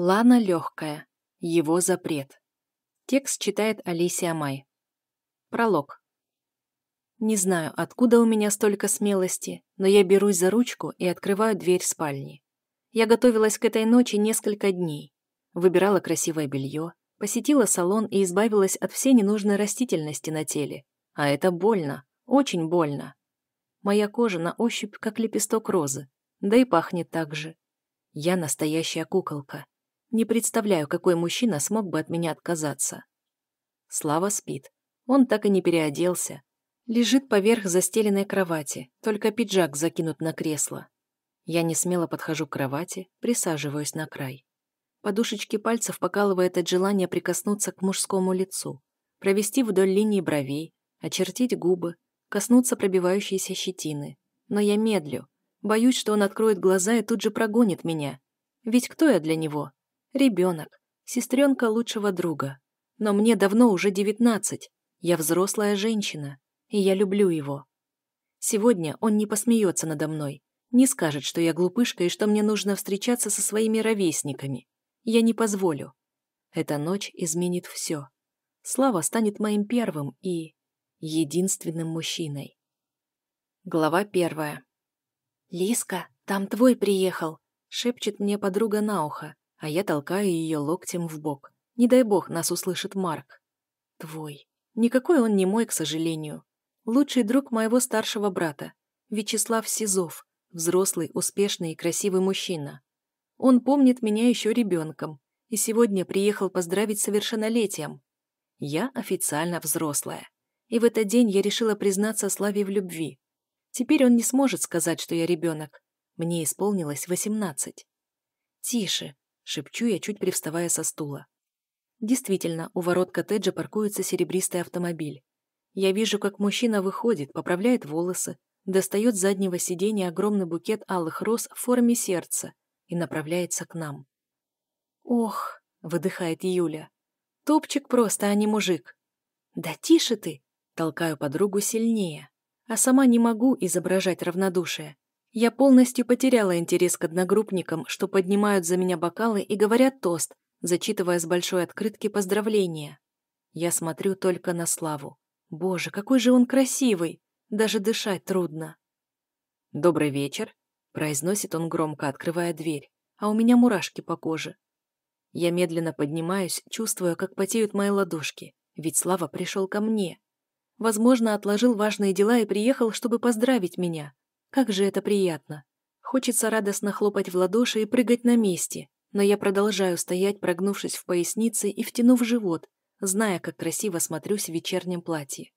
Лана легкая. Его запрет. Текст читает Алисия Май. Пролог. Не знаю, откуда у меня столько смелости, но я берусь за ручку и открываю дверь спальни. Я готовилась к этой ночи несколько дней. Выбирала красивое белье, посетила салон и избавилась от всей ненужной растительности на теле. А это больно, очень больно. Моя кожа на ощупь, как лепесток розы, да и пахнет так же. Я настоящая куколка, не представляю, какой мужчина смог бы от меня отказаться. Слава спит. Он так и не переоделся. Лежит поверх застеленной кровати, только пиджак закинут на кресло. Я не смело подхожу к кровати, присаживаюсь на край. Подушечки пальцев покалывает от желания прикоснуться к мужскому лицу, провести вдоль линии бровей, очертить губы, коснуться пробивающейся щетины. Но я медлю. Боюсь, что он откроет глаза и тут же прогонит меня. Ведь кто я для него? Ребенок, сестренка лучшего друга. Но мне давно уже 19. Я взрослая женщина, и я люблю его. Сегодня он не посмеется надо мной, не скажет, что я глупышка и что мне нужно встречаться со своими ровесниками. Я не позволю. Эта ночь изменит все. Слава станет моим первым и единственным мужчиной. Глава первая. «Лиска, там твой приехал», — шепчет мне подруга на ухо а я толкаю ее локтем в бок. Не дай бог нас услышит Марк. Твой. Никакой он не мой, к сожалению. Лучший друг моего старшего брата. Вячеслав Сизов. Взрослый, успешный и красивый мужчина. Он помнит меня еще ребенком и сегодня приехал поздравить с совершеннолетием. Я официально взрослая. И в этот день я решила признаться Славе в любви. Теперь он не сможет сказать, что я ребенок. Мне исполнилось восемнадцать. «Тише», Шепчу я, чуть привставая со стула. Действительно, у ворот коттеджа паркуется серебристый автомобиль. Я вижу, как мужчина выходит, поправляет волосы, достает с заднего сиденья огромный букет алых роз в форме сердца и направляется к нам. «Ох!» — выдыхает Юля. «Топчик просто, а не мужик!» «Да тише ты!» — толкаю подругу сильнее, а сама не могу изображать равнодушие. Я полностью потеряла интерес к одногруппникам, что поднимают за меня бокалы и говорят тост, зачитывая с большой открытки поздравления. Я смотрю только на Славу. Боже, какой же он красивый! Даже дышать трудно. «Добрый вечер», — произносит он громко, открывая дверь, а у меня мурашки по коже. Я медленно поднимаюсь, чувствуя, как потеют мои ладошки, ведь Слава пришел ко мне. Возможно, отложил важные дела и приехал, чтобы поздравить меня, как же это приятно. Хочется радостно хлопать в ладоши и прыгать на месте, но я продолжаю стоять, прогнувшись в пояснице и втянув живот, зная, как красиво смотрюсь в вечернем платье.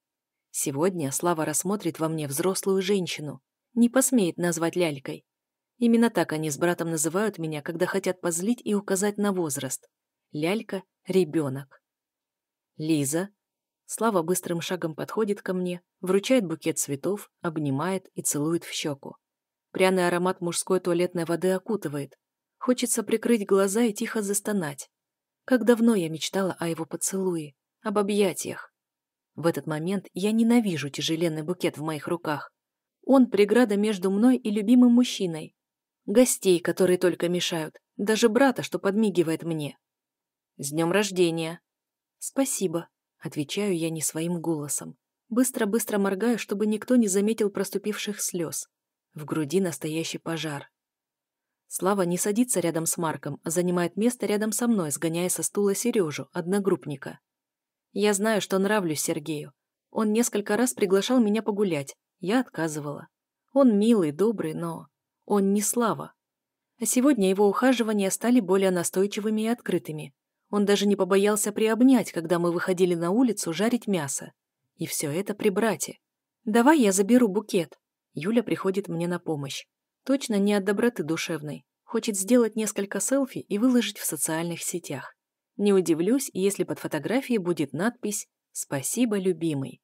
Сегодня Слава рассмотрит во мне взрослую женщину, не посмеет назвать лялькой. Именно так они с братом называют меня, когда хотят позлить и указать на возраст. Лялька — ребенок. Лиза, Слава быстрым шагом подходит ко мне, вручает букет цветов, обнимает и целует в щеку. Пряный аромат мужской туалетной воды окутывает. Хочется прикрыть глаза и тихо застонать. Как давно я мечтала о его поцелуе, об объятиях. В этот момент я ненавижу тяжеленный букет в моих руках. Он преграда между мной и любимым мужчиной. Гостей, которые только мешают, даже брата, что подмигивает мне. «С днем рождения!» «Спасибо!» Отвечаю я не своим голосом. Быстро-быстро моргаю, чтобы никто не заметил проступивших слез. В груди настоящий пожар. Слава не садится рядом с Марком, а занимает место рядом со мной, сгоняя со стула Сережу, одногруппника. Я знаю, что нравлюсь Сергею. Он несколько раз приглашал меня погулять. Я отказывала. Он милый, добрый, но... Он не Слава. А сегодня его ухаживания стали более настойчивыми и открытыми. Он даже не побоялся приобнять, когда мы выходили на улицу жарить мясо. И все это при брате. «Давай я заберу букет». Юля приходит мне на помощь. Точно не от доброты душевной. Хочет сделать несколько селфи и выложить в социальных сетях. Не удивлюсь, если под фотографией будет надпись «Спасибо, любимый».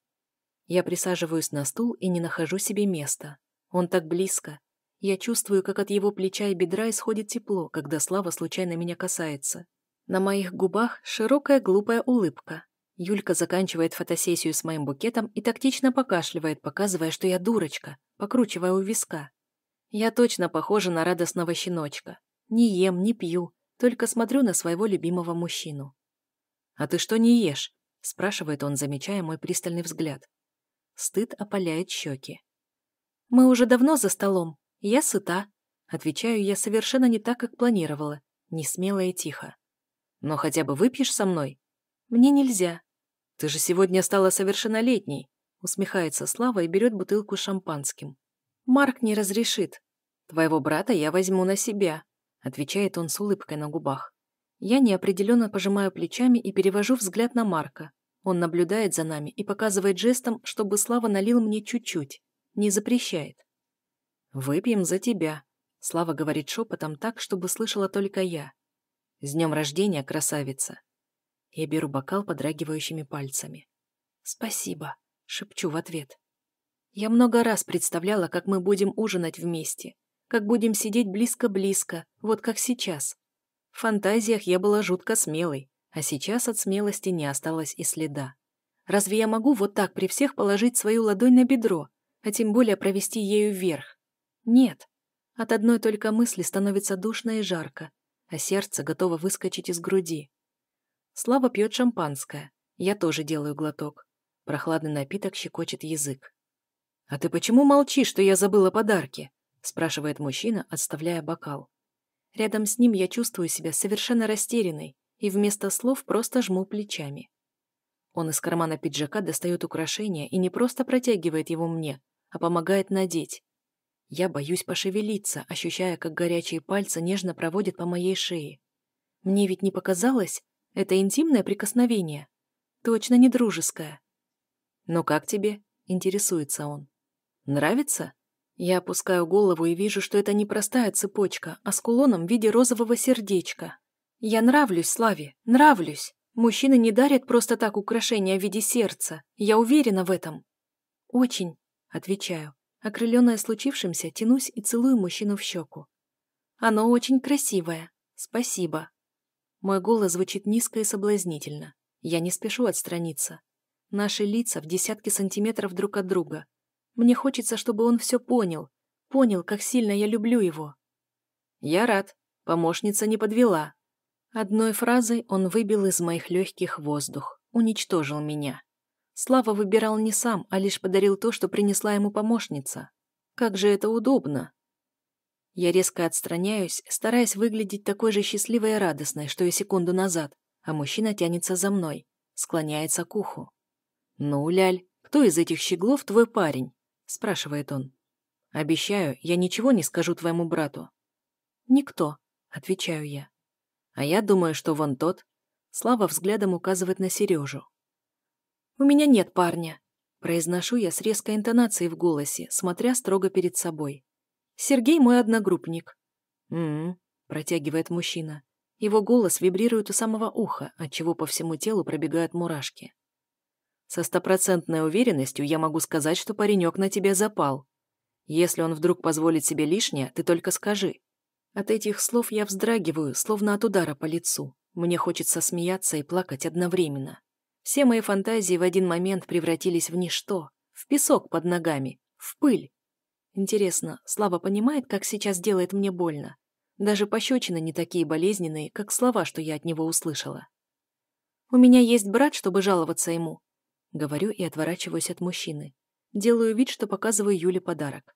Я присаживаюсь на стул и не нахожу себе места. Он так близко. Я чувствую, как от его плеча и бедра исходит тепло, когда Слава случайно меня касается. На моих губах широкая глупая улыбка. Юлька заканчивает фотосессию с моим букетом и тактично покашливает, показывая, что я дурочка, покручивая у виска. Я точно похожа на радостного щеночка. Не ем, не пью, только смотрю на своего любимого мужчину. «А ты что не ешь?» – спрашивает он, замечая мой пристальный взгляд. Стыд опаляет щеки. «Мы уже давно за столом. Я сыта», – отвечаю я совершенно не так, как планировала, не смело и тихо. Но хотя бы выпьешь со мной? Мне нельзя. Ты же сегодня стала совершеннолетней. Усмехается Слава и берет бутылку с шампанским. Марк не разрешит. Твоего брата я возьму на себя. Отвечает он с улыбкой на губах. Я неопределенно пожимаю плечами и перевожу взгляд на Марка. Он наблюдает за нами и показывает жестом, чтобы Слава налил мне чуть-чуть. Не запрещает. «Выпьем за тебя», — Слава говорит шепотом так, чтобы слышала только я. С днем рождения, красавица!» Я беру бокал подрагивающими пальцами. «Спасибо», — шепчу в ответ. Я много раз представляла, как мы будем ужинать вместе, как будем сидеть близко-близко, вот как сейчас. В фантазиях я была жутко смелой, а сейчас от смелости не осталось и следа. Разве я могу вот так при всех положить свою ладонь на бедро, а тем более провести ею вверх? Нет. От одной только мысли становится душно и жарко, а сердце готово выскочить из груди. Слава пьет шампанское. Я тоже делаю глоток. Прохладный напиток щекочет язык. «А ты почему молчишь, что я забыла подарки?» спрашивает мужчина, отставляя бокал. Рядом с ним я чувствую себя совершенно растерянной и вместо слов просто жму плечами. Он из кармана пиджака достает украшение и не просто протягивает его мне, а помогает надеть. Я боюсь пошевелиться, ощущая, как горячие пальцы нежно проводят по моей шее. Мне ведь не показалось, это интимное прикосновение. Точно не дружеское. Но «Ну как тебе?» — интересуется он. «Нравится?» Я опускаю голову и вижу, что это не простая цепочка, а с кулоном в виде розового сердечка. Я нравлюсь Славе, нравлюсь. Мужчины не дарят просто так украшения в виде сердца. Я уверена в этом. «Очень», — отвечаю. Окрыленная случившимся, тянусь и целую мужчину в щеку. «Оно очень красивое. Спасибо». Мой голос звучит низко и соблазнительно. Я не спешу отстраниться. Наши лица в десятки сантиметров друг от друга. Мне хочется, чтобы он все понял. Понял, как сильно я люблю его. «Я рад. Помощница не подвела». Одной фразой он выбил из моих легких воздух, уничтожил меня. Слава выбирал не сам, а лишь подарил то, что принесла ему помощница. Как же это удобно! Я резко отстраняюсь, стараясь выглядеть такой же счастливой и радостной, что и секунду назад, а мужчина тянется за мной, склоняется к уху. «Ну, Ляль, кто из этих щеглов твой парень?» – спрашивает он. «Обещаю, я ничего не скажу твоему брату». «Никто», – отвечаю я. «А я думаю, что вон тот». Слава взглядом указывает на Сережу. «У меня нет парня», — произношу я с резкой интонацией в голосе, смотря строго перед собой. «Сергей мой одногруппник». «М-м», протягивает мужчина. Его голос вибрирует у самого уха, отчего по всему телу пробегают мурашки. Со стопроцентной уверенностью я могу сказать, что паренек на тебя запал. Если он вдруг позволит себе лишнее, ты только скажи. От этих слов я вздрагиваю, словно от удара по лицу. Мне хочется смеяться и плакать одновременно. Все мои фантазии в один момент превратились в ничто, в песок под ногами, в пыль. Интересно, Слава понимает, как сейчас делает мне больно? Даже пощечины не такие болезненные, как слова, что я от него услышала. «У меня есть брат, чтобы жаловаться ему», — говорю и отворачиваюсь от мужчины. Делаю вид, что показываю Юле подарок.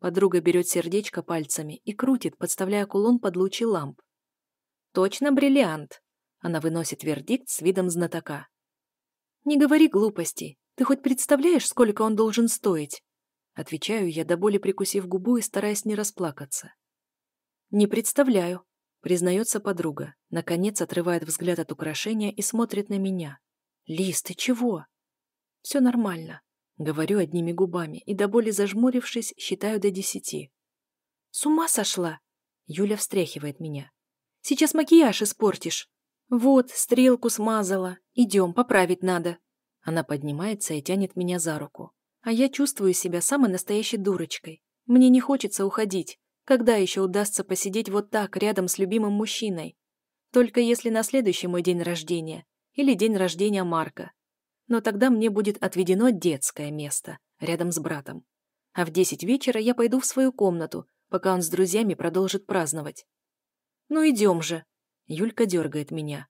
Подруга берет сердечко пальцами и крутит, подставляя кулон под лучи ламп. «Точно бриллиант!» — она выносит вердикт с видом знатока. «Не говори глупостей. Ты хоть представляешь, сколько он должен стоить?» Отвечаю я, до боли прикусив губу и стараясь не расплакаться. «Не представляю», — признается подруга, наконец отрывает взгляд от украшения и смотрит на меня. «Лиз, ты чего?» «Все нормально», — говорю одними губами и, до боли зажмурившись, считаю до десяти. «С ума сошла!» — Юля встряхивает меня. «Сейчас макияж испортишь!» «Вот, стрелку смазала. Идем, поправить надо». Она поднимается и тянет меня за руку. А я чувствую себя самой настоящей дурочкой. Мне не хочется уходить. Когда еще удастся посидеть вот так, рядом с любимым мужчиной? Только если на следующий мой день рождения или день рождения Марка. Но тогда мне будет отведено детское место, рядом с братом. А в десять вечера я пойду в свою комнату, пока он с друзьями продолжит праздновать. «Ну идем же», Юлька дергает меня.